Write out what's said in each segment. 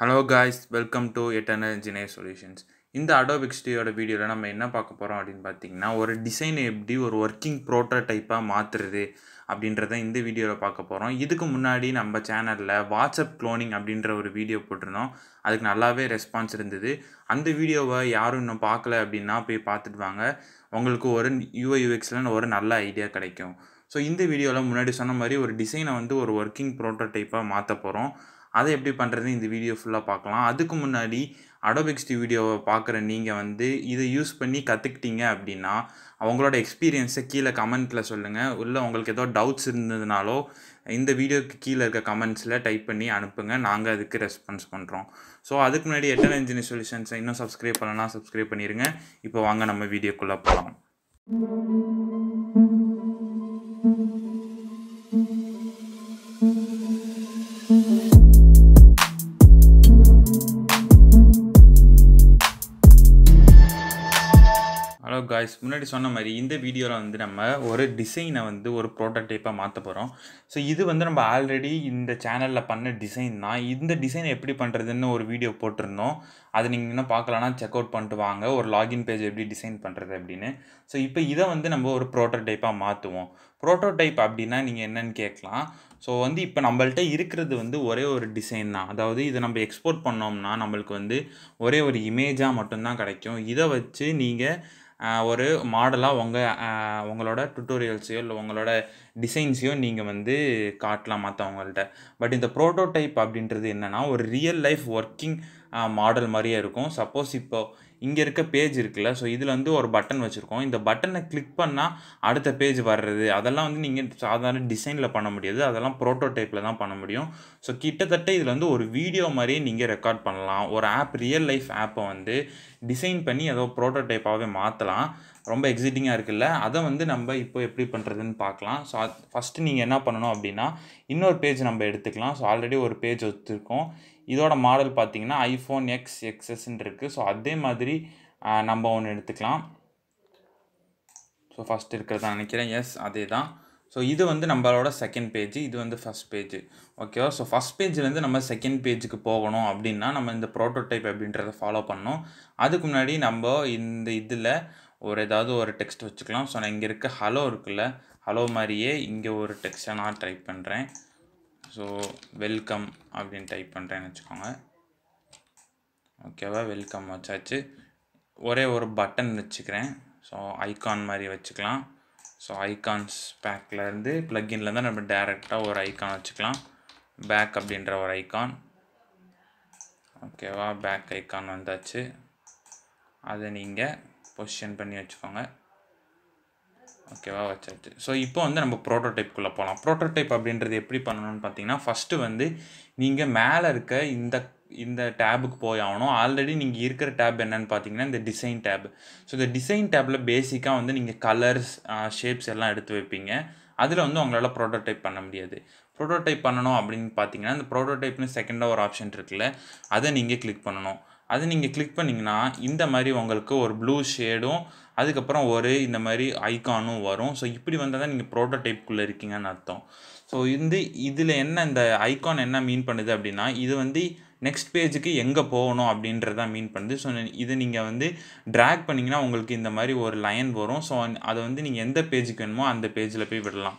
hello guys welcome to eternal engineer solutions இந்த அடோபிக்ஸ்டியோட வீடியோவில் நம்ம என்ன பார்க்க போகிறோம் அப்படின்னு பார்த்தீங்கன்னா ஒரு டிசைனை எப்படி ஒரு ஒர்க்கிங் ப்ரோட்டோடைப்பாக மாற்றுறது அப்படின்றத இந்த வீடியோவில் பார்க்க போகிறோம் இதுக்கு முன்னாடி நம்ம சேனலில் வாட்ஸ்அப் க்ளோனிங் அப்படின்ற ஒரு வீடியோ போட்டிருந்தோம் அதுக்கு நல்லாவே ரெஸ்பான்ஸ் இருந்தது அந்த வீடியோவை யாரும் இன்னும் பார்க்கல அப்படின்னா போய் பார்த்துட்டு வாங்க உங்களுக்கு ஒரு யூஐ யூஎக்ஸ்லன்னு ஒரு நல்ல ஐடியா கிடைக்கும் ஸோ இந்த வீடியோவில் முன்னாடி சொன்ன மாதிரி ஒரு டிசைனை வந்து ஒரு ஒர்க்கிங் ப்ரோட்டோடைப்பாக மாற்ற போகிறோம் அதை எப்படி பண்ணுறது இந்த வீடியோ ஃபுல்லாக பார்க்கலாம் அதுக்கு முன்னாடி அடோபிக்ஸ்டி வீடியோவை பார்க்குற நீங்கள் வந்து இதை யூஸ் பண்ணி கற்றுக்கிட்டீங்க அப்படின்னா அவங்களோட எக்ஸ்பீரியன்ஸை கீழே கமெண்ட்டில் சொல்லுங்கள் உள்ள உங்களுக்கு ஏதோ டவுட்ஸ் இருந்ததுனாலோ இந்த வீடியோக்கு கீழே இருக்க கமெண்ட்ஸில் டைப் பண்ணி அனுப்புங்க நாங்கள் அதுக்கு ரெஸ்பான்ஸ் பண்ணுறோம் ஸோ அதுக்கு முன்னாடி எட்டல் இன்ஜினியர் சொல்யூஷன்ஸை இன்னும் சப்ஸ்கிரைப் பண்ணலாம் சப்ஸ்கிரைப் பண்ணிடுங்க இப்போ வாங்க நம்ம வீடியோக்குள்ளே போகலாம் காய்ஸ் முன்னாடி சொன்ன மாதிரி இந்த வீடியோவில் வந்து நம்ம ஒரு டிசைனை வந்து ஒரு ப்ரோட்டோடைப்பாக மாற்ற போகிறோம் ஸோ இது வந்து நம்ம ஆல்ரெடி இந்த சேனலில் பண்ண டிசைன் தான் இந்த டிசைனை எப்படி பண்ணுறதுன்னு ஒரு வீடியோ போட்டிருந்தோம் அதை நீங்கள் இன்னும் பார்க்கலன்னா செக் அவுட் பண்ணிட்டு வாங்க ஒரு லாகின் பேஜ் எப்படி டிசைன் பண்ணுறது அப்படின்னு ஸோ இப்போ இதை வந்து நம்ம ஒரு ப்ரோட்டோடைப்பாக மாற்றுவோம் ப்ரோட்டோடைப் அப்படின்னா நீங்கள் என்னன்னு கேட்கலாம் ஸோ வந்து இப்போ நம்மள்கிட்ட இருக்கிறது வந்து ஒரே ஒரு டிசைன் தான் அதாவது இதை நம்ம எக்ஸ்போர்ட் பண்ணோம்னா நம்மளுக்கு வந்து ஒரே ஒரு இமேஜாக மட்டும்தான் கிடைக்கும் இதை வச்சு நீங்கள் ஒரு மாடலாக உங்கள் உங்களோட டுட்டோரியல்ஸையோ இல்லை உங்களோட டிசைன்ஸையோ நீங்கள் வந்து காட்டலாம் மற்றவங்கள்ட்ட பட் இந்த ப்ரோட்டோடைப் அப்படின்றது என்னென்னா ஒரு ரியல் லைஃப் ஒர்க்கிங் மாடல் மாதிரியே இருக்கும் சப்போஸ் இப்போது இங்கே இருக்க பேஜ் இருக்குல்ல ஸோ இதில் வந்து ஒரு பட்டன் வச்சுருக்கோம் இந்த பட்டனை கிளிக் பண்ணால் அடுத்த பேஜ் வர்றது அதெல்லாம் வந்து நீங்கள் சாதாரண டிசைனில் பண்ண முடியாது அதெல்லாம் ப்ரோட்டோடைப்பில் தான் பண்ண முடியும் ஸோ கிட்டத்தட்ட இதில் வந்து ஒரு வீடியோ மாதிரியே நீங்கள் ரெக்கார்ட் பண்ணலாம் ஒரு ஆப் ரியல் லைஃப் ஆப்பை வந்து டிசைன் பண்ணி ஏதோ ப்ரோட்டோடைப்பாகவே மாற்றலாம் ரொம்ப எக்ஸைட்டிங்காக இருக்குல்ல அதை வந்து நம்ம இப்போ எப்படி பண்ணுறதுன்னு பார்க்கலாம் ஸோ ஃபஸ்ட்டு நீங்கள் என்ன பண்ணணும் அப்படின்னா இன்னொரு பேஜ் நம்ம எடுத்துக்கலாம் ஸோ ஆல்ரெடி ஒரு பேஜ் வச்சுருக்கோம் இதோட மாடல் பார்த்திங்கன்னா ஐஃபோன் எக்ஸ் எக்ஸஸ்ன்னு இருக்குது ஸோ அதே மாதிரி நம்ம ஒன்று எடுத்துக்கலாம் ஸோ ஃபஸ்ட் இருக்கிறதா நினைக்கிறேன் எஸ் அதே தான் ஸோ இது வந்து நம்மளோட செகண்ட் பேஜ் இது வந்து ஃபஸ்ட் பேஜ் ஓகேவா ஸோ ஃபஸ்ட் பேஜ்லேருந்து நம்ம செகண்ட் பேஜுக்கு போகணும் அப்படின்னா நம்ம இந்த ப்ரோட்டோடைப் அப்படின்றத ஃபாலோ பண்ணோம் அதுக்கு முன்னாடி நம்ம இந்த இதில் ஒரு ஏதாவது ஒரு டெக்ஸ்ட் வச்சுக்கலாம் ஸோ நான் இங்கே இருக்க ஹலோ இருக்குல்ல ஹலோ மாதிரியே இங்கே ஒரு டெக்ஸ்ட்டை நான் டைப் பண்ணுறேன் ஸோ வெல்கம் அப்படின்னு டைப் பண்ணுறேன்னு வச்சுக்கோங்க ஓகேவா வெல்கம் வச்சாச்சு ஒரே ஒரு பட்டன் வச்சுக்கிறேன் ஸோ ஐக்கான் மாதிரி வச்சுக்கலாம் ஸோ ஐகான்ஸ் பேக்லேருந்து ப்ளக்கின்ல தான் நம்ம டேரெக்டாக ஒரு ஐக்கான் வச்சுக்கலாம் பேக் அப்படின்ற ஒரு ஐக்கான் ஓகேவா பேக் ஐக்கான் வந்தாச்சு அதை நீங்கள் பொசிஷன் பண்ணி வச்சுக்கோங்க ஓகேவா வச்சாச்சு ஸோ இப்போ வந்து நம்ம ப்ரோட்டோடைப்குள்ளே போகலாம் ப்ரோட்டோடைப் அப்படின்றது எப்படி பண்ணணும்னு பார்த்தீங்கன்னா ஃபஸ்ட்டு வந்து நீங்கள் மேலே இருக்க இந்த இந்த டேபுக்கு போய் ஆகணும் ஆல்ரெடி நீங்கள் இருக்கிற டேப் என்னன்னு பார்த்தீங்கன்னா இந்த டிசைன் டேப் ஸோ இந்த டிசைன் டேப்பில் பேசிக்காக வந்து நீங்கள் கலர்ஸ் ஷேப்ஸ் எல்லாம் எடுத்து வைப்பீங்க அதில் வந்து உங்களால் ப்ரோட்டோடைப் பண்ண முடியாது ப்ரோட்டோடைப் பண்ணணும் அப்படின்னு பார்த்தீங்கன்னா இந்த ப்ரோட்டோடைப்னு செகண்டாக ஒரு ஆப்ஷன் இருக்குல்ல அதை நீங்கள் கிளிக் பண்ணணும் அதை நீங்கள் கிளிக் பண்ணிங்கன்னா இந்த மாதிரி உங்களுக்கு ஒரு ப்ளூ ஷேடும் அதுக்கப்புறம் ஒரு இந்த மாதிரி ஐக்கானும் வரும் ஸோ இப்படி வந்தால் தான் நீங்கள் டைப்புக்குள்ளே இருக்கீங்கன்னு அர்த்தம் ஸோ வந்து இதில் என்ன இந்த ஐக்கான் என்ன மீன் பண்ணுது அப்படின்னா இது வந்து நெக்ஸ்ட் பேஜுக்கு எங்கே போகணும் அப்படின்றத மீன் பண்ணுது ஸோ இது நீங்கள் வந்து ட்ராக் பண்ணிங்கன்னா உங்களுக்கு இந்த மாதிரி ஒரு லைன் வரும் ஸோ அதை வந்து நீங்கள் எந்த பேஜுக்கு வேணுமோ அந்த பேஜில் போய் விடலாம்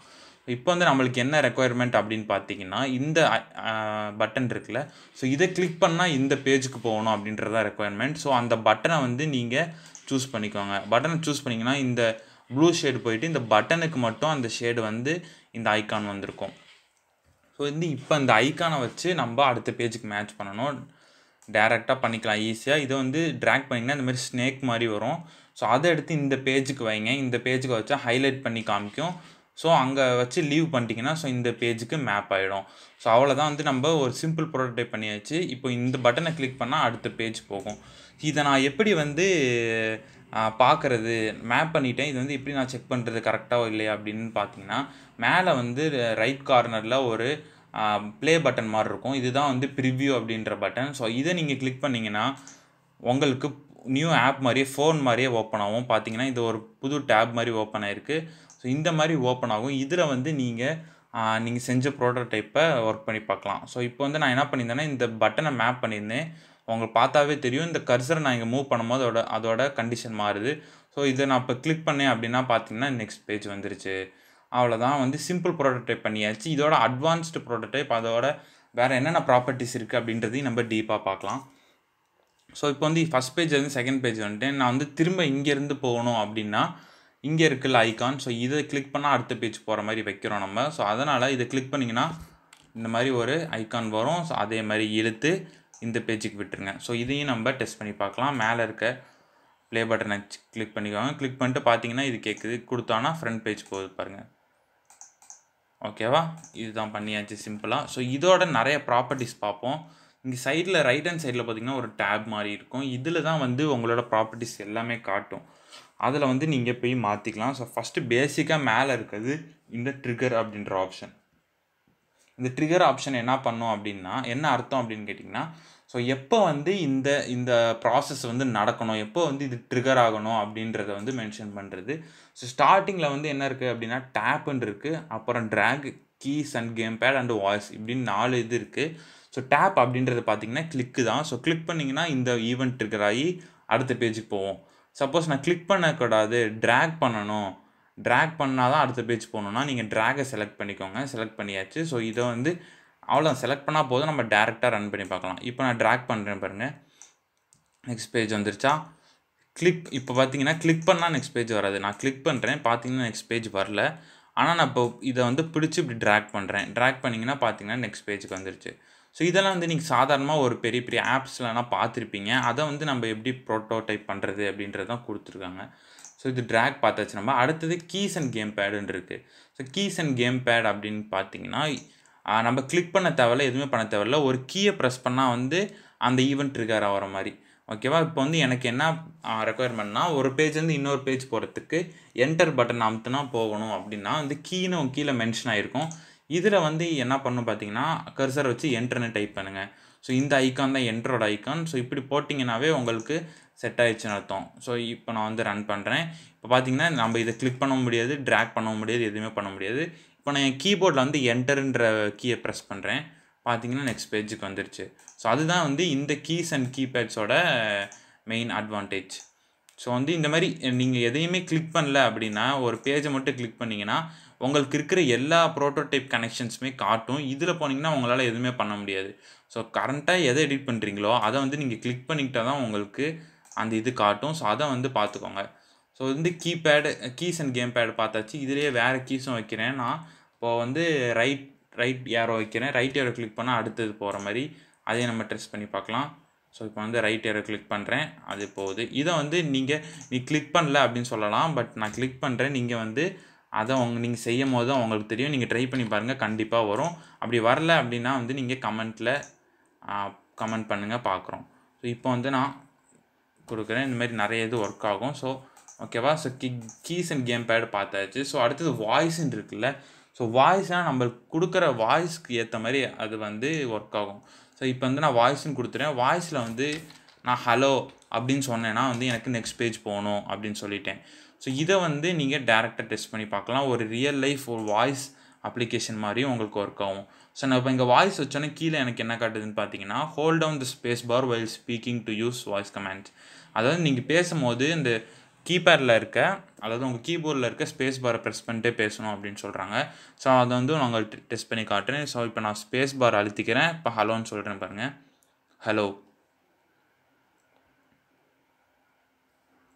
இப்போ வந்து நம்மளுக்கு என்ன ரெக்குவயர்மெண்ட் அப்படின்னு பார்த்தீங்கன்னா இந்த பட்டன் இருக்குல்ல ஸோ இதை கிளிக் பண்ணால் இந்த பேஜுக்கு போகணும் அப்படின்றதான் ரெக்குவயர்மெண்ட் ஸோ அந்த பட்டனை வந்து நீங்கள் சூஸ் பண்ணிக்கோங்க பட்டனை சூஸ் பண்ணிங்கன்னா இந்த ப்ளூ ஷேடு போயிட்டு இந்த பட்டனுக்கு மட்டும் அந்த ஷேடு வந்து இந்த ஐக்கான் வந்திருக்கும் ஸோ வந்து இப்போ இந்த ஐக்கானை வச்சு நம்ம அடுத்த பேஜுக்கு மேட்ச் பண்ணணும் டேரெக்டாக பண்ணிக்கலாம் ஈஸியாக இதை வந்து ட்ராக் பண்ணிங்கன்னா இந்த மாதிரி ஸ்னேக் மாதிரி வரும் ஸோ அதை எடுத்து இந்த பேஜுக்கு வைங்க இந்த பேஜுக்கு வச்சா ஹைலைட் பண்ணி காமிக்கும் ஸோ அங்கே வச்சு லீவ் பண்ணிட்டீங்கன்னா ஸோ இந்த பேஜுக்கு மேப் ஆகிடும் ஸோ அவ்வளோதான் வந்து நம்ம ஒரு சிம்பிள் ப்ரோட்டோடைப் பண்ணியாச்சு இப்போ இந்த பட்டனை கிளிக் பண்ணால் அடுத்த பேஜ் போகும் இதை நான் எப்படி வந்து பார்க்குறது மேப் பண்ணிட்டேன் இது வந்து எப்படி நான் செக் பண்ணுறது கரெக்டாக இல்லையா அப்படின்னு பார்த்தீங்கன்னா மேலே வந்து ரைட் கார்னரில் ஒரு ப்ளே பட்டன் மாதிரி இருக்கும் இதுதான் வந்து ப்ரிவ்யூ அப்படின்ற பட்டன் ஸோ இதை நீங்கள் கிளிக் பண்ணிங்கன்னா உங்களுக்கு நியூ ஆப் மாதிரியே ஃபோன் மாதிரியே ஓப்பன் ஆகும் பார்த்தீங்கன்னா இது ஒரு புது டேப் மாதிரி ஓப்பன் ஆகிருக்கு ஸோ இந்த மாதிரி ஓப்பன் ஆகும் இதில் வந்து நீங்கள் நீங்கள் செஞ்ச ப்ரோட்டோடைப்பை ஒர்க் பண்ணி பார்க்கலாம் ஸோ இப்போ வந்து நான் என்ன பண்ணியிருந்தேன்னா இந்த பட்டனை மேப் பண்ணியிருந்தேன் உங்களுக்கு பார்த்தாவே தெரியும் இந்த கர்சரை நான் இங்கே மூவ் பண்ணும்போது அதோட அதோட கண்டிஷன் மாறுது ஸோ இதை நான் இப்போ கிளிக் பண்ணேன் அப்படின்னா பார்த்தீங்கன்னா நெக்ஸ்ட் பேஜ் வந்துருச்சு அவ்வளோதான் வந்து சிம்பிள் ப்ரோட்டோடைப் பண்ணியாச்சு இதோட அட்வான்ஸ்டு ப்ரோட்டோடைப் அதோட வேறு என்னென்ன ப்ராப்பர்ட்டிஸ் இருக்குது அப்படின்றதையும் நம்ம டீப்பாக பார்க்கலாம் ஸோ இப்போ வந்து ஃபஸ்ட் பேஜ் வந்து செகண்ட் பேஜ் வந்துட்டு நான் வந்து திரும்ப இங்கேருந்து போகணும் அப்படின்னா இங்கே இருக்குல்ல ஐக்கான் ஸோ இதை கிளிக் பண்ணால் அடுத்த பேஜ் போகிற மாதிரி வைக்கிறோம் நம்ம ஸோ அதனால் இதை கிளிக் பண்ணிங்கன்னா இந்த மாதிரி ஒரு ஐக்கான் வரும் ஸோ அதே மாதிரி இழுத்து இந்த பேஜுக்கு விட்டுருங்க ஸோ இதையும் நம்ம டெஸ்ட் பண்ணி பார்க்கலாம் மேலே இருக்க ப்ளே பட்டனை கிளிக் பண்ணிக்கோங்க கிளிக் பண்ணிட்டு பார்த்தீங்கன்னா இது கேட்குது கொடுத்தானா ஃப்ரண்ட் பேஜ் போகுது பாருங்கள் ஓகேவா இதுதான் பண்ணியாச்சு சிம்பிளாக ஸோ இதோட நிறைய ப்ராப்பர்ட்டிஸ் பார்ப்போம் இங்கே சைடில் ரைட் ஹேண்ட் சைடில் பார்த்தீங்கன்னா ஒரு டேப் மாதிரி இருக்கும் இதில் தான் வந்து உங்களோட ப்ராப்பர்ட்டிஸ் எல்லாமே காட்டும் அதில் வந்து நீங்கள் போய் மாற்றிக்கலாம் ஸோ ஃபஸ்ட்டு பேசிக்காக மேலே இருக்கிறது இந்த ட்ரிகர் அப்படின்ற ஆப்ஷன் இந்த ட்ரிகர் ஆப்ஷன் என்ன பண்ணும் அப்படின்னா என்ன அர்த்தம் அப்படின்னு கேட்டிங்கன்னா ஸோ எப்போ வந்து இந்த இந்த ப்ராசஸ் வந்து நடக்கணும் எப்போ வந்து இது ட்ரிகர் ஆகணும் அப்படின்றத வந்து மென்ஷன் பண்ணுறது ஸோ ஸ்டார்டிங்கில் வந்து என்ன இருக்குது அப்படின்னா டேப்புன்னு இருக்குது அப்புறம் drag keys and gamepad and voice இப்படின்னு நாலு இது இருக்குது ஸோ டேப் அப்படின்றது பார்த்தீங்கன்னா கிளிக்கு தான் ஸோ கிளிக் பண்ணிங்கன்னா இந்த ஈவெண்ட் ட்ரிகர் ஆகி அடுத்த பேஜுக்கு போவோம் சப்போஸ் நான் கிளிக் பண்ணக்கூடாது ட்ராக் பண்ணணும் ட்ராக் பண்ணால் தான் அடுத்த பேஜ் போகணுன்னா நீங்கள் ட்ராகை செலக்ட் பண்ணிக்கோங்க செலக்ட் பண்ணியாச்சு ஸோ இதை வந்து அவ்வளோ செலக்ட் பண்ணால் போதும் நம்ம டேரெக்டாக ரன் பண்ணி பார்க்கலாம் இப்போ நான் ட்ராக் பண்ணுறேன் பாருங்கள் நெக்ஸ்ட் பேஜ் வந்துருச்சா கிளிக் இப்போ பார்த்தீங்கன்னா கிளிக் பண்ணால் நெக்ஸ்ட் பேஜ் வராது நான் கிளிக் பண்ணுறேன் பார்த்தீங்கன்னா நெக்ஸ்ட் பேஜ் வரல ஆனால் நான் இப்போ இதை வந்து பிடிச்சி இப்படி ட்ராக் பண்ணுறேன் ட்ராக் பண்ணிங்கன்னா பார்த்தீங்கன்னா நெக்ஸ்ட் பேஜுக்கு வந்துருச்சு ஸோ இதெல்லாம் வந்து நீங்கள் சாதாரணமாக ஒரு பெரிய பெரிய ஆப்ஸ்லாம் பார்த்துருப்பீங்க அதை வந்து நம்ம எப்படி ப்ரோட்டோடைப் பண்ணுறது அப்படின்றது தான் கொடுத்துருக்காங்க ஸோ இது ட்ராக் பார்த்தாச்சு நம்ம அடுத்தது கீஸ் அண்ட் கேம் பேடுன்னு இருக்குது so keys and gamepad அப்படின்னு பார்த்தீங்கன்னா நம்ம கிளிக் பண்ண தேவையில்ல எதுவுமே பண்ண தேவையில்ல ஒரு கீயை ப்ரெஸ் பண்ணால் வந்து அந்த ஈவெண்ட் ட்ரிகர் ஆகிற மாதிரி ஓகேவா இப்போ வந்து எனக்கு என்ன ரெக்குவயர்மெண்ட்னா ஒரு பேஜ்லேருந்து இன்னொரு பேஜ் போகிறதுக்கு என்டர் பட்டன் அமுத்துனா போகணும் அப்படின்னா வந்து கீனு கீழே மென்ஷன் ஆகிருக்கும் இதில் வந்து என்ன பண்ணணும் பார்த்தீங்கன்னா கர்சர் வச்சு என்ட்ருன்னு டைப் பண்ணுங்கள் ஸோ இந்த ஐக்கான் தான் என்ட்ரோட ஐக்கான் ஸோ இப்படி போட்டிங்கனாவே உங்களுக்கு செட் ஆயிடுச்சுன்னு அர்த்தம் ஸோ இப்போ நான் வந்து ரன் பண்ணுறேன் இப்போ பார்த்தீங்கன்னா நம்ம இதை கிளிக் பண்ண முடியாது ட்ராக் பண்ண முடியாது எதுவுமே பண்ண முடியாது இப்போ நான் என் கீபோர்டில் வந்து என்டருன்ற கீயை ப்ரெஸ் பண்ணுறேன் பார்த்தீங்கன்னா நெக்ஸ்ட் பேஜுக்கு வந்துருச்சு ஸோ அதுதான் வந்து இந்த கீஸ் அண்ட் கீபேட்ஸோட மெயின் அட்வான்டேஜ் ஸோ வந்து இந்த மாதிரி நீங்கள் எதையுமே கிளிக் பண்ணல அப்படின்னா ஒரு பேஜை மட்டும் கிளிக் பண்ணிங்கன்னா உங்களுக்கு இருக்கிற எல்லா ப்ரோட்டோடைப் கனெக்ஷன்ஸுமே காட்டும் இதில் போனீங்கன்னா உங்களால் எதுவுமே பண்ண முடியாது ஸோ கரண்ட்டாக எதை எடிட் பண்ணுறீங்களோ அதை வந்து நீங்கள் கிளிக் பண்ணிக்கிட்டால் தான் உங்களுக்கு அந்த இது காட்டும் ஸோ அதை வந்து பார்த்துக்கோங்க ஸோ வந்து keypad keys and gamepad பார்த்தாச்சு இதிலேயே வேறு கீஸும் வைக்கிறேன் நான் இப்போது வந்து ரைட் ரைட் ஏரோ வைக்கிறேன் ரைட் ஏரோ கிளிக் பண்ணால் அடுத்தது போகிற மாதிரி அதே நம்ம ட்ரெஸ் பண்ணி பார்க்கலாம் ஸோ இப்போ வந்து ரைட் ஏரோ கிளிக் பண்ணுறேன் அது போகுது இதை வந்து நீங்கள் நீ கிளிக் பண்ணல அப்படின்னு சொல்லலாம் பட் நான் கிளிக் பண்ணுறேன் நீங்கள் வந்து அதை அவங்க நீங்கள் செய்யும் போது தான் உங்களுக்கு தெரியும் நீங்கள் ட்ரை பண்ணி பாருங்கள் கண்டிப்பாக வரும் அப்படி வரல அப்படின்னா வந்து நீங்கள் கமெண்ட்டில் கமெண்ட் பண்ணுங்கள் பார்க்குறோம் ஸோ இப்போ வந்து நான் கொடுக்குறேன் இந்த மாதிரி நிறைய இது ஒர்க் ஆகும் ஸோ ஓகேவா ஸோ கி கீஸ் அண்ட் கேம் பேடு பார்த்தாச்சு ஸோ அடுத்தது வாய்ஸ்ன்னு இருக்குல்ல ஸோ வாய்ஸ்னால் நம்ம கொடுக்குற வாய்ஸ்க்கு ஏற்ற மாதிரி அது வந்து ஒர்க் ஆகும் ஸோ இப்போ வந்து நான் வாய்ஸ்ன்னு கொடுத்துறேன் வாய்ஸில் வந்து நான் ஹலோ அப்படின்னு சொன்னேன்னா வந்து எனக்கு நெக்ஸ்ட் பேஜ் போகணும் அப்படின்னு சொல்லிட்டேன் ஸோ இதை வந்து நீங்கள் டேரெக்டாக டெஸ்ட் பண்ணி பார்க்கலாம் ஒரு ரியல் லைஃப் ஒரு வாய்ஸ் அப்ளிகேஷன் மாதிரியும் உங்களுக்கு ஒர்க் ஆகும் ஸோ நான் இப்போ இங்கே வாய்ஸ் வச்சோன்னே கீழே எனக்கு என்ன காட்டுதுன்னு பார்த்தீங்கன்னா hold down the space bar while speaking to use voice commands அதாவது நீங்கள் பேசும்போது இந்த கீபேடில் இருக்க அதாவது உங்கள் கீபோர்டில் இருக்க ஸ்பேஸ் பாரை ப்ரெஸ் பண்ணிட்டே பேசணும் அப்படின்னு சொல்கிறாங்க ஸோ அதை வந்து நாங்கள் டெஸ்ட் பண்ணி காட்டுறேன் ஸோ இப்போ நான் ஸ்பேஸ் பார் அழுத்திக்கிறேன் இப்போ ஹலோன்னு சொல்கிறேன் பாருங்கள் ஹலோ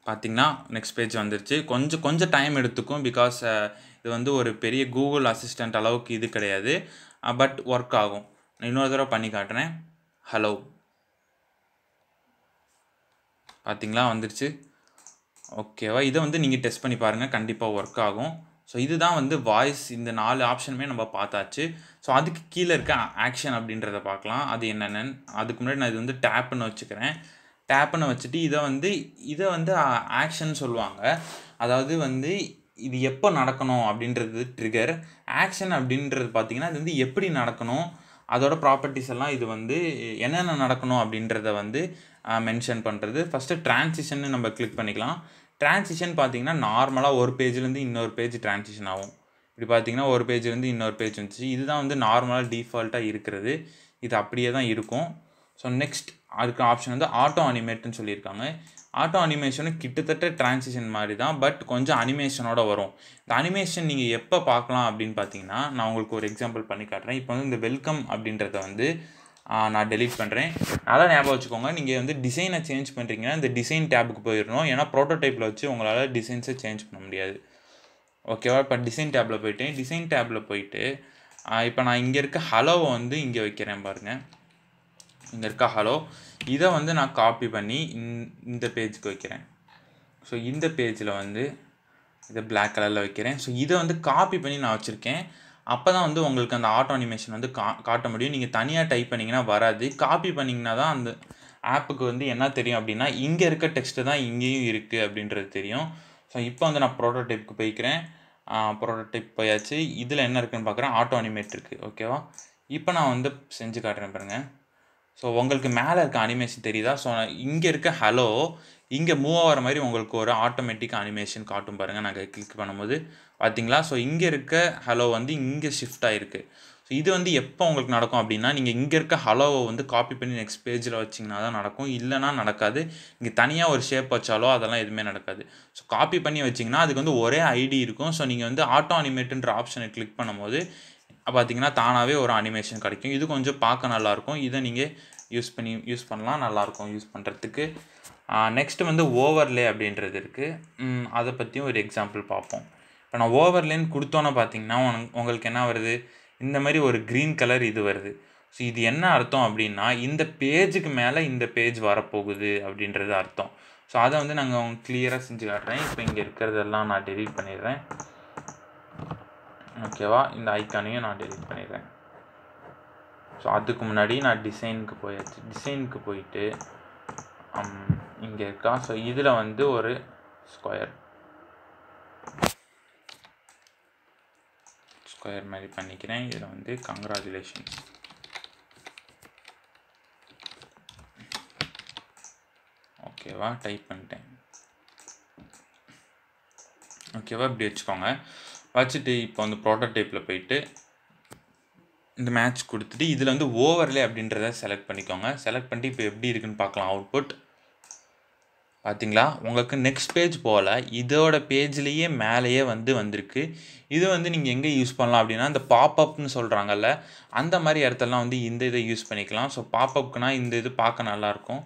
பார்த்திங்கன்னா நெக்ஸ்ட் பேஜ் வந்துருச்சு கொஞ்சம் கொஞ்சம் டைம் எடுத்துக்கும் பிகாஸ் இது வந்து ஒரு பெரிய கூகுள் அசிஸ்டண்ட் அளவுக்கு இது கிடையாது பட் ஒர்க் ஆகும் இன்னொரு தடவை பண்ணி காட்டுறேன் ஹலோ பார்த்திங்களா வந்துருச்சு ஓகேவா இதை வந்து நீங்கள் டெஸ்ட் பண்ணி பாருங்கள் கண்டிப்பாக ஒர்க் ஆகும் ஸோ இதுதான் வந்து வாய்ஸ் இந்த நாலு ஆப்ஷனுமே நம்ம பார்த்தாச்சு ஸோ அதுக்கு கீழே இருக்க ஆக்ஷன் அப்படின்றத பார்க்கலாம் அது என்னென்னு அதுக்கு முன்னாடி நான் இது வந்து டேப்னு வச்சுக்கிறேன் டேப்புன்னு வச்சுட்டு இதை வந்து இதை வந்து ஆக்ஷன் சொல்லுவாங்க அதாவது வந்து இது எப்போ நடக்கணும் அப்படின்றது ட்ரிகர் ஆக்ஷன் அப்படின்றது பார்த்திங்கன்னா இது வந்து எப்படி நடக்கணும் அதோட ப்ராப்பர்ட்டிஸ் எல்லாம் இது வந்து என்னென்ன நடக்கணும் அப்படின்றத வந்து மென்ஷன் பண்ணுறது ஃபஸ்ட்டு ட்ரான்சிஷன்னு நம்ம கிளிக் பண்ணிக்கலாம் ட்ரான்சிஷன் பார்த்திங்கன்னா நார்மலாக ஒரு பேஜ்லேருந்து இன்னொரு பேஜ் ட்ரான்சிஷன் ஆகும் இப்படி பார்த்திங்கன்னா ஒரு பேஜ்லேருந்து இன்னொரு பேஜ் வந்துச்சு இதுதான் வந்து நார்மலாக டிஃபால்ட்டாக இருக்கிறது இது அப்படியே தான் இருக்கும் ஸோ நெக்ஸ்ட் அதுக்கு ஆப்ஷன் வந்து ஆட்டோ அனிமேட்னு சொல்லியிருக்காங்க ஆட்டோ அனிமேஷனு கிட்டத்தட்ட ட்ரான்சிஷன் மாதிரி தான் பட் கொஞ்சம் அனிமேஷனோட வரும் இந்த அனிமேஷன் நீங்கள் எப்போ பார்க்கலாம் அப்படின்னு பார்த்தீங்கன்னா நான் உங்களுக்கு ஒரு எக்ஸாம்பிள் பண்ணி காட்டுறேன் இப்போ வந்து இந்த வெல்கம் அப்படின்றத வந்து நான் டெலீட் பண்ணுறேன் நல்லா ஞாபகம் வச்சுக்கோங்க நீங்கள் வந்து டிசைனை சேஞ்ச் பண்ணுறீங்கன்னா இந்த டிசைன் டேபுக்கு போயிடணும் ஏன்னா ப்ரோட்டோடைப்பில் வச்சு உங்களால் டிசைன்ஸை சேஞ்ச் பண்ண முடியாது ஓகேவா இப்போ டிசைன் டேப்பில் போயிட்டேன் டிசைன் டேப்பில் போயிட்டு இப்போ நான் இங்கே இருக்க ஹலோவை வந்து இங்கே வைக்கிறேன் பாருங்கள் இங்கே இருக்கா ஹலோ இதை வந்து நான் காப்பி பண்ணி இந்த பேஜுக்கு வைக்கிறேன் ஸோ இந்த பேஜில் வந்து இதை பிளாக் கலரில் வைக்கிறேன் ஸோ இதை வந்து காப்பி பண்ணி நான் வச்சுருக்கேன் அப்போ தான் வந்து உங்களுக்கு அந்த ஆட்டோ அனிமேஷன் வந்து கா காட்ட முடியும் நீங்கள் தனியாக டைப் பண்ணிங்கன்னா வராது காப்பி பண்ணிங்கன்னா தான் அந்த ஆப்புக்கு வந்து என்ன தெரியும் அப்படின்னா இங்கே இருக்க டெக்ஸ்ட்டு தான் இங்கேயும் இருக்குது அப்படின்றது தெரியும் ஸோ இப்போ வந்து நான் ப்ரோட்டோடைப்புக்கு போய்க்கிறேன் ப்ரோட்டோடைப் போயாச்சு இதில் என்ன இருக்குதுன்னு பார்க்குறேன் ஆட்டோ அனிமேட் இருக்குது ஓகேவா இப்போ நான் வந்து செஞ்சு காட்டுறேன் பாருங்கள் ஸோ உங்களுக்கு மேலே இருக்க அனிமேஷன் தெரியுதா ஸோ இங்கே இருக்க ஹலோ இங்கே மூவ் ஆகிற மாதிரி உங்களுக்கு ஒரு ஆட்டோமேட்டிக் அனிமேஷன் காட்டும் பாருங்கள் நாங்கள் கிளிக் பண்ணும்போது பார்த்தீங்களா ஸோ இங்கே இருக்க ஹலோ வந்து இங்கே ஷிஃப்ட் ஆகிருக்கு ஸோ இது வந்து எப்போ உங்களுக்கு நடக்கும் அப்படின்னா நீங்கள் இங்கே இருக்க ஹலோவை வந்து காப்பி பண்ணி நெக்ஸ்ட் பேஜில் வச்சிங்கன்னா தான் நடக்கும் இல்லைனா நடக்காது இங்கே தனியாக ஒரு ஷேப் வச்சாலோ அதெல்லாம் எதுவுமே நடக்காது ஸோ காப்பி பண்ணி வச்சிங்கன்னா அதுக்கு வந்து ஒரே ஐடி இருக்கும் ஸோ நீங்கள் வந்து ஆட்டோ அனிமேட்டுன்ற ஆப்ஷனை கிளிக் பண்ணும்போது பார்த்தீங்கன்னா தானாகவே ஒரு அனிமேஷன் கிடைக்கும் இது கொஞ்சம் பார்க்க நல்லாயிருக்கும் இதை நீங்கள் யூஸ் பண்ணி யூஸ் பண்ணலாம் நல்லாயிருக்கும் யூஸ் பண்ணுறதுக்கு நெக்ஸ்ட்டு வந்து ஓவர்லே அப்படின்றது இருக்குது அதை பற்றியும் ஒரு எக்ஸாம்பிள் பார்ப்போம் இப்போ நான் ஓவர்லேன்னு கொடுத்தோன்னே பார்த்தீங்கன்னா உங்களுக்கு என்ன வருது இந்த மாதிரி ஒரு க்ரீன் கலர் இது வருது ஸோ இது என்ன அர்த்தம் அப்படின்னா இந்த பேஜுக்கு மேலே இந்த பேஜ் வரப்போகுது அப்படின்றது அர்த்தம் ஸோ அதை வந்து நாங்கள் கிளியராக செஞ்சு காட்டுறேன் இப்போ இங்கே இருக்கிறதெல்லாம் நான் டெலீட் பண்ணிடுறேன் ஓகேவா இந்த ஐக்கானையும் நான் டெலிட் பண்ணிடுறேன் ஸோ அதுக்கு முன்னாடி நான் டிசைனுக்கு போயாச்சு டிசைனுக்கு போயிட்டு um, இங்கே இருக்கா ஸோ இதில் வந்து ஒரு ஸ்கொயர் ஸ்கொயர் மாதிரி பண்ணிக்கிறேன் இதில் வந்து கங்க்ராச்சுலேஷன்ஸ் ஓகேவா டைப் பண்ணிட்டேன் ஓகேவா இப்படி வச்சுக்கோங்க வச்சுட்டு இப்போ அந்த ப்ரோட்டோடைப்பில் போயிட்டு இந்த மேட்ச் கொடுத்துட்டு இதில் வந்து ஓவர்லே அப்படின்றத செலக்ட் பண்ணிக்கோங்க செலக்ட் பண்ணிட்டு இப்போ எப்படி இருக்குன்னு பார்க்கலாம் அவுட்புட் பார்த்தீங்களா உங்களுக்கு நெக்ஸ்ட் பேஜ் போல் இதோட பேஜ்லேயே மேலேயே வந்து வந்திருக்கு இது வந்து நீங்கள் எங்கே யூஸ் பண்ணலாம் அப்படின்னா இந்த பாப்அப்னு சொல்கிறாங்கல்ல அந்த மாதிரி இடத்துலலாம் வந்து இந்த இதை யூஸ் பண்ணிக்கலாம் ஸோ பாப்அப்க்குனா இந்த இது பார்க்க நல்லாயிருக்கும்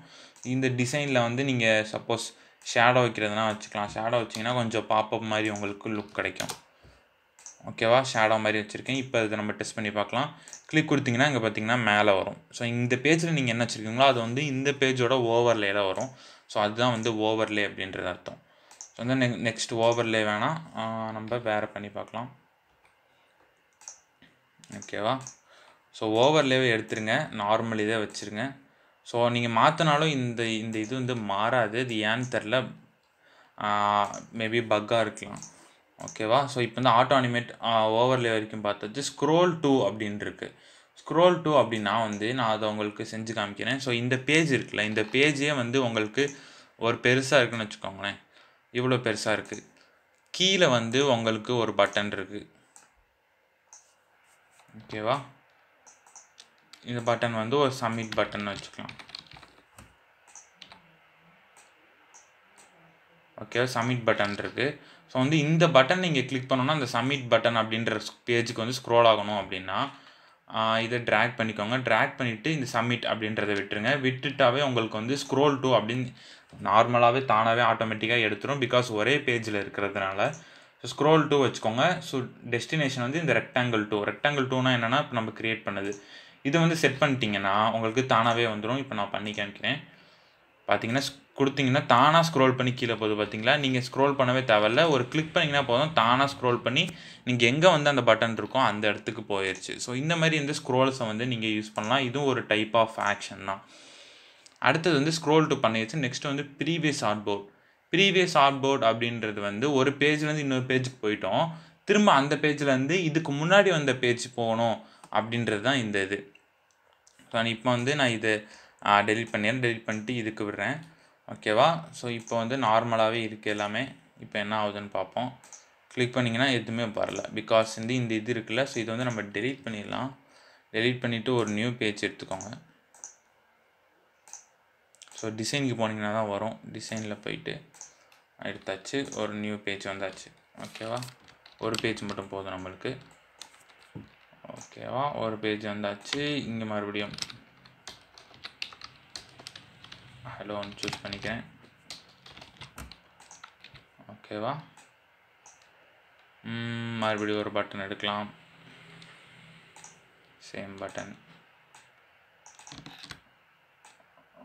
இந்த டிசைனில் வந்து நீங்கள் சப்போஸ் ஷேடோ வைக்கிறதுனா வச்சுக்கலாம் ஷேடோ வச்சிங்கன்னா கொஞ்சம் பாப்அப் மாதிரி உங்களுக்கு லுக் கிடைக்கும் ஓகேவா ஷேடோ மாதிரி வச்சுருக்கேன் இப்போ இதை நம்ம டெஸ்ட் பண்ணி பார்க்கலாம் கிளிக் கொடுத்திங்கன்னா இங்கே பார்த்தீங்கன்னா மேலே வரும் ஸோ இந்த பேஜில் நீங்கள் என்ன வச்சுருக்கீங்களோ அது வந்து இந்த பேஜோட ஓவர்லேயில் வரும் ஸோ அதுதான் வந்து ஓவர்லே அப்படின்றது அர்த்தம் ஸோ வந்து நெக் நெக்ஸ்ட் ஓவர்லே வேணாம் நம்ம வேறு பண்ணி பார்க்கலாம் ஓகேவா ஸோ ஓவர்லேவே எடுத்துருங்க நார்மல் இதே வச்சுருங்க ஸோ நீங்கள் மாற்றினாலும் இந்த இந்த இது வந்து மாறாது இது ஏன்னு தெரில மேபி பக்காக இருக்கலாம் ஓகேவா ஸோ இப்போ வந்து ஆட்டோ அனிமேட் ஓவர்லே வரைக்கும் பார்த்தாச்சு ஸ்க்ரோல் டூ அப்படின்னு இருக்குது ஸ்க்ரோல் டூ அப்படின்னா வந்து நான் அதை உங்களுக்கு செஞ்சு காமிக்கிறேன் ஸோ இந்த பேஜ் இருக்குல்ல இந்த பேஜே வந்து உங்களுக்கு ஒரு பெருசாக இருக்குன்னு வச்சுக்கோங்களேன் இவ்வளோ பெருசாக இருக்குது கீழே வந்து உங்களுக்கு ஒரு பட்டன் இருக்குது ஓகேவா இந்த பட்டன் வந்து ஒரு சப்மிட் பட்டன் வச்சுக்கலாம் ஓகே சப்மிட் பட்டன் இருக்குது ஸோ வந்து இந்த பட்டன் நீங்கள் கிளிக் பண்ணோன்னா அந்த சப்மிட் பட்டன் அப்படின்ற பேஜுக்கு வந்து ஸ்க்ரோல் ஆகணும் அப்படின்னா இதை ட்ராக் பண்ணிக்கோங்க ட்ராக் பண்ணிவிட்டு இந்த சப்மிட் அப்படின்றத விட்டுருங்க விட்டுட்டாவே உங்களுக்கு வந்து ஸ்க்ரோல் டூ அப்படின்னு நார்மலாகவே தானாகவே ஆட்டோமேட்டிக்காக எடுத்துரும் பிகாஸ் ஒரே பேஜில் இருக்கிறதுனால ஸோ ஸ்க்ரோல் டூ வச்சுக்கோங்க ஸோ டெஸ்டினேஷன் வந்து இந்த ரெக்டாங்கிள் டூ ரெக்டாங்கிள் டூனா என்னென்னா இப்போ நம்ம க்ரியேட் பண்ணுது இதை வந்து செட் பண்ணிட்டீங்கன்னா உங்களுக்கு தானாகவே வந்துடும் இப்போ நான் பண்ணி காமிக்கிறேன் பார்த்தீங்கன்னா கொடுத்தீங்கன்னா தானாக ஸ்க்ரோல் பண்ணி கீழே போகுது பார்த்தீங்களா நீங்கள் ஸ்க்ரோல் பண்ணவே தேவையில்ல ஒரு கிளிக் பண்ணிங்கன்னா போதும் தானாக ஸ்க்ரோல் பண்ணி நீங்கள் எங்கே வந்து அந்த பட்டன் இருக்கோ அந்த இடத்துக்கு போயிடுச்சு ஸோ இந்த மாதிரி இந்த ஸ்க்ரோல்ஸை வந்து நீங்கள் யூஸ் பண்ணலாம் இதுவும் ஒரு டைப் ஆஃப் ஆக்ஷன் தான் அடுத்தது வந்து ஸ்க்ரோல் டு பண்ணிடுச்சு நெக்ஸ்ட்டு வந்து previous board previous art board அப்படின்றது வந்து ஒரு பேஜ்லேருந்து இன்னொரு பேஜுக்கு போயிட்டோம் திரும்ப அந்த பேஜ்லேருந்து இதுக்கு முன்னாடி வந்த பேஜ் போகணும் அப்படின்றது தான் இந்த இது ஸோ இப்போ வந்து நான் இது டெலிட் பண்ணிடுறேன் டெலிட் பண்ணிட்டு இதுக்கு விடுறேன் ஓகேவா ஸோ இப்போ வந்து நார்மலாகவே இருக்குது எல்லாமே இப்போ என்ன ஆகுதுன்னு பார்ப்போம் கிளிக் பண்ணிங்கன்னா எதுவுமே வரல பிகாஸ் வந்து இந்த இது இருக்குல்ல ஸோ இதை வந்து நம்ம டெலிட் பண்ணிடலாம் டெலிட் பண்ணிவிட்டு ஒரு நியூ பேஜ் எடுத்துக்கோங்க ஸோ டிசைனுக்கு போனீங்கன்னா தான் வரும் டிசைனில் போயிட்டு எடுத்தாச்சு ஒரு நியூ பேஜ் வந்தாச்சு ஓகேவா ஒரு பேஜ் மட்டும் போதும் நம்மளுக்கு ஓகேவா ஒரு பேஜ் வந்தாச்சு இங்கே மறுபடியும் ஹலோன்னு சூஸ் பண்ணிக்கிறேன் ஓகேவா மறுபடியும் ஒரு பட்டன் எடுக்கலாம் சேம் பட்டன்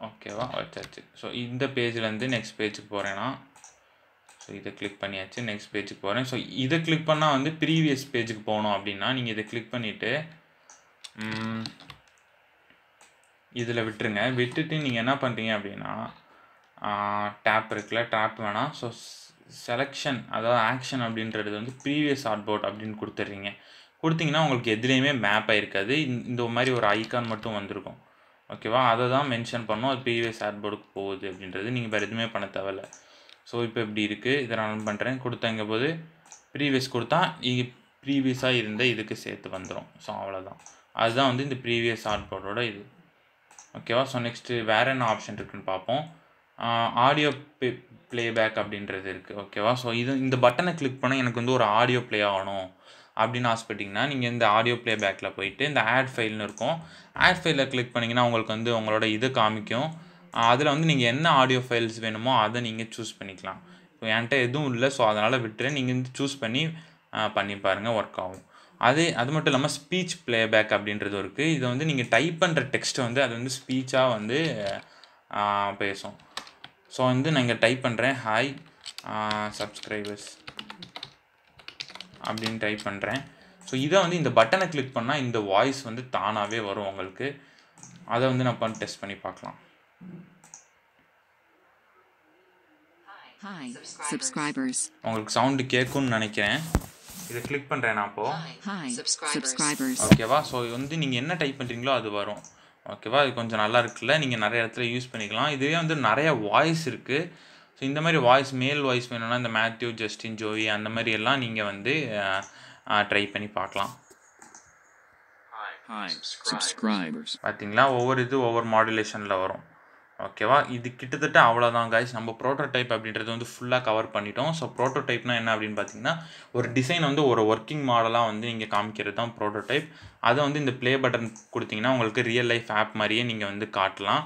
ஓகேவா வச்சாச்சு ஸோ இந்த பேஜ்லேருந்து நெக்ஸ்ட் பேஜுக்கு போகிறேன்னா ஸோ இதை கிளிக் பண்ணியாச்சு நெக்ஸ்ட் பேஜுக்கு போகிறேன் ஸோ இதை கிளிக் பண்ணால் வந்து ப்ரீவியஸ் பேஜுக்கு போகணும் அப்படின்னா நீங்கள் இதை கிளிக் பண்ணிவிட்டு hmm, இதில் விட்டுருங்க விட்டுட்டு நீங்கள் என்ன பண்ணுறீங்க அப்படின்னா டேப் இருக்குல்ல டேப் வேணாம் ஸோ செலெக்ஷன் அதாவது ஆக்ஷன் அப்படின்றது வந்து ப்ரீவியஸ் போர்ட் அப்படின்னு கொடுத்துட்றீங்க கொடுத்தீங்கன்னா உங்களுக்கு எதுலேயுமே மேப் ஆகிருக்காது இந்த மாதிரி ஒரு ஐக்கான் மட்டும் வந்திருக்கும் ஓகேவா அதை தான் மென்ஷன் பண்ணோம் அது ப்ரீவியஸ் போர்டுக்கு போகுது அப்படின்றது நீங்கள் வேறு எதுவுமே பண்ண தேவையில்ல ஸோ இப்போ இப்படி இருக்குது இதை நான் பண்ணுறேன் கொடுத்தங்க போது ப்ரீவியஸ் கொடுத்தா இங்கே ப்ரீவியஸாக இருந்த இதுக்கு சேர்த்து வந்துடும் ஸோ அவ்வளோதான் அதுதான் வந்து இந்த ப்ரீவியஸ் போர்டோட இது ஓகேவா ஸோ நெக்ஸ்ட்டு வேறு என்ன ஆப்ஷன் இருக்குதுன்னு பார்ப்போம் ஆடியோ பே ப்ளேபேக் அப்படின்றது இருக்குது ஓகேவா ஸோ இது இந்த பட்டனை கிளிக் பண்ணால் எனக்கு வந்து ஒரு ஆடியோ ப்ளே ஆகணும் அப்படின்னு ஆசைப்பட்டிங்கன்னா நீங்கள் இந்த ஆடியோ ப்ளேபேக்கில் போயிட்டு இந்த ஆட் ஃபைல்னு இருக்கும் ஆட் ஃபைலில் கிளிக் பண்ணிங்கன்னா உங்களுக்கு வந்து உங்களோட இது காமிக்கும் அதில் வந்து நீங்கள் என்ன ஆடியோ ஃபைல்ஸ் வேணுமோ அதை நீங்கள் சூஸ் பண்ணிக்கலாம் இப்போ என்கிட்ட எதுவும் இல்லை ஸோ அதனால் விட்டுறேன் நீங்கள் வந்து சூஸ் பண்ணி பண்ணி பாருங்கள் ஒர்க் ஆகும் அதே அது மட்டும் இல்லாமல் ஸ்பீச் பிளேபேக் அப்படின்றதும் இருக்குது இதை வந்து நீங்கள் டைப் பண்ணுற டெக்ஸ்ட்டை வந்து அது வந்து ஸ்பீச்சாக வந்து பேசும் ஸோ வந்து நான் இங்கே டைப் பண்ணுறேன் ஹாய் சப்ஸ்கிரைபர்ஸ் அப்படின்னு டைப் பண்ணுறேன் ஸோ இதை வந்து இந்த பட்டனை கிளிக் பண்ணால் இந்த வாய்ஸ் வந்து தானாகவே வரும் உங்களுக்கு அதை வந்து நான் பண்ணி டெஸ்ட் பண்ணி பார்க்கலாம் உங்களுக்கு சவுண்டு கேட்கும்னு நினைக்கிறேன் இதை கிளிக் பண்ணுறேன் நான் இப்போது ஓகேவா ஸோ வந்து நீங்கள் என்ன டைப் பண்ணுறீங்களோ அது வரும் ஓகேவா இது கொஞ்சம் நல்லா இருக்குல்ல நீங்கள் நிறைய இடத்துல யூஸ் பண்ணிக்கலாம் இதுவே வந்து நிறைய வாய்ஸ் இருக்குது ஸோ இந்த மாதிரி வாய்ஸ் மேல் வாய்ஸ் வேணும்னா இந்த மேத்யூ ஜஸ்டின் ஜோவி அந்த மாதிரி எல்லாம் நீங்கள் வந்து ட்ரை பண்ணி பார்க்கலாம் பார்த்தீங்களா ஒவ்வொரு இது ஒவ்வொரு மாடுலேஷனில் வரும் ஓகேவா இது கிட்டத்தட்ட அவ்வளோதான் காய்ஸ் நம்ம ப்ரோட்டோடைப் அப்படின்றது வந்து ஃபுல்லாக கவர் பண்ணிட்டோம் ஸோ ப்ரோட்டோடைப்னா என்ன அப்படின்னு பார்த்தீங்கன்னா ஒரு டிசைன் வந்து ஒரு ஒர்க்கிங் மாடலாக வந்து நீங்கள் காமிக்கிறது தான் ப்ரோட்டோடைப் அதை வந்து இந்த ப்ளே பட்டன் கொடுத்தீங்கன்னா உங்களுக்கு ரியல் லைஃப் ஆப் மாதிரியே நீங்கள் வந்து காட்டலாம்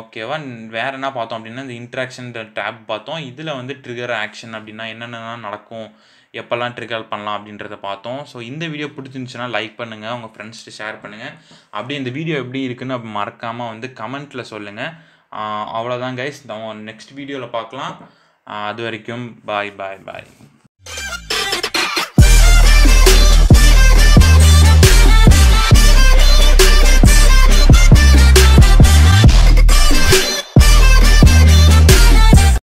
ஓகேவா வேறு என்ன பார்த்தோம் அப்படின்னா இந்த இன்ட்ராக்ஷன் டேப் பார்த்தோம் இதில் வந்து ட்ரிகர் ஆக்ஷன் அப்படின்னா என்னென்னலாம் நடக்கும் எப்போல்லாம் ட்ரிகால் பண்ணலாம் அப்படின்றத பார்த்தோம் ஸோ இந்த வீடியோ பிடிச்சிருந்துச்சுன்னா லைக் பண்ணுங்கள் உங்கள் ஃப்ரெண்ட்ஸ்ட்டு ஷேர் பண்ணுங்கள் அப்படியே இந்த வீடியோ எப்படி இருக்குன்னு மறக்காமல் வந்து கமெண்ட்டில் சொல்லுங்கள் அவ்வளோதான் கைஸ் நெக்ஸ்ட் வீடியோவில் பார்க்கலாம் அது வரைக்கும் பாய் பாய் பாய்